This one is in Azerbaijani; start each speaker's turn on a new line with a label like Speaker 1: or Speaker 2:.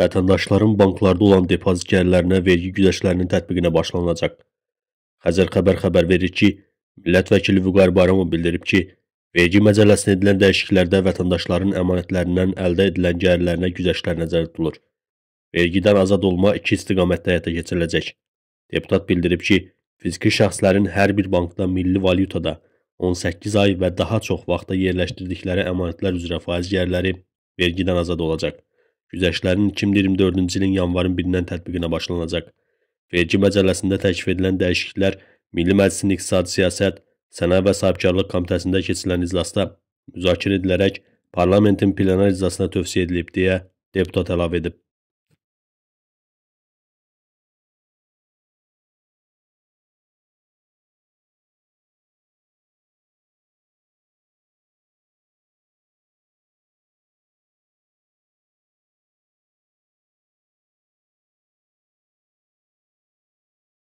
Speaker 1: vətəndaşların banklarda olan depozitkarlarına vergi güzəştlərinin tətbiqinə başlanılacaq. Xəzər xəbər xəbər verir ki, Millət vəkili Vüqar Bayramov bildirib ki, vergi məcəlləsinə edilən dəyişikliklərdə vətəndaşların əmanətlərindən əldə edilən gəlirlərinə güzəştlər nəzərdə tutulur. Vergidən azad olma iki istiqamətdə həyata keçiriləcək. Deputat bildirib ki, fiziki şəxslərin hər bir bankda milli valyutada 18 ay və daha çox vaxta yerləşdirdikləri əmanətlər üzrə faiz gəlirləri vergidən azad olacaq. Güzəştlərin 2024-cü ilin yanvarın 1-dən tətbiqinə başlanacaq. Vergi məcəlləsində təklif edilən dəyişikliklər Milli Məclisin İqtisadi Siyasət, Sənaye və Sahibkarlıq Komitəsində keçirilən iclasda müzakirə edilərək parlamentin plenar iclasına tövsiyə edilib deyə deputat
Speaker 2: əlavə edib.